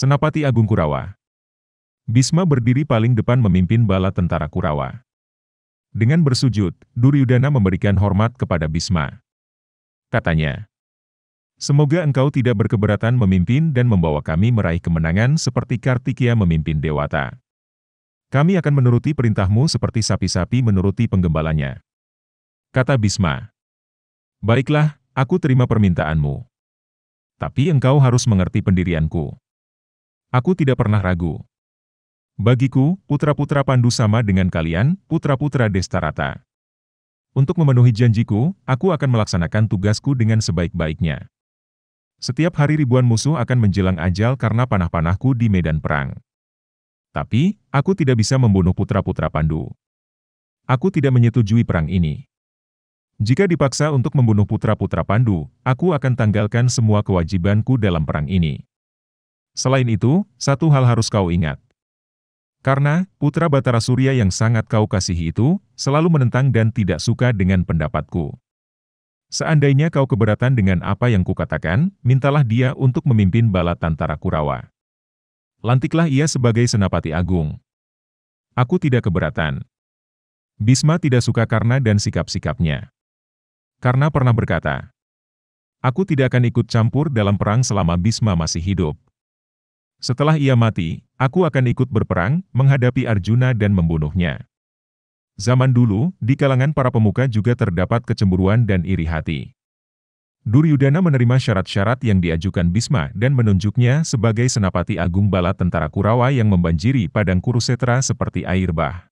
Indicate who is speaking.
Speaker 1: Senapati Agung Kurawa. Bisma berdiri paling depan memimpin bala tentara Kurawa. Dengan bersujud, Duryudana memberikan hormat kepada Bisma. Katanya, Semoga engkau tidak berkeberatan memimpin dan membawa kami meraih kemenangan seperti Kartikya memimpin Dewata. Kami akan menuruti perintahmu seperti sapi-sapi menuruti penggembalanya. Kata Bisma. Baiklah, aku terima permintaanmu. Tapi engkau harus mengerti pendirianku. Aku tidak pernah ragu. Bagiku, putra-putra Pandu sama dengan kalian, putra-putra Destarata. Untuk memenuhi janjiku, aku akan melaksanakan tugasku dengan sebaik-baiknya. Setiap hari ribuan musuh akan menjelang ajal karena panah-panahku di medan perang. Tapi, aku tidak bisa membunuh putra-putra Pandu. Aku tidak menyetujui perang ini. Jika dipaksa untuk membunuh putra-putra Pandu, aku akan tanggalkan semua kewajibanku dalam perang ini. Selain itu, satu hal harus kau ingat. Karena putra Batara Surya yang sangat kau kasihi itu selalu menentang dan tidak suka dengan pendapatku. Seandainya kau keberatan dengan apa yang kukatakan, mintalah dia untuk memimpin bala tantara Kurawa. Lantiklah ia sebagai senapati agung. Aku tidak keberatan. Bisma tidak suka karena dan sikap-sikapnya. Karena pernah berkata, Aku tidak akan ikut campur dalam perang selama Bisma masih hidup. Setelah ia mati, aku akan ikut berperang, menghadapi Arjuna dan membunuhnya. Zaman dulu, di kalangan para pemuka juga terdapat kecemburuan dan iri hati. Duryudana menerima syarat-syarat yang diajukan Bisma dan menunjuknya sebagai senapati agung bala tentara Kurawa yang membanjiri padang Kurusetra seperti air bah.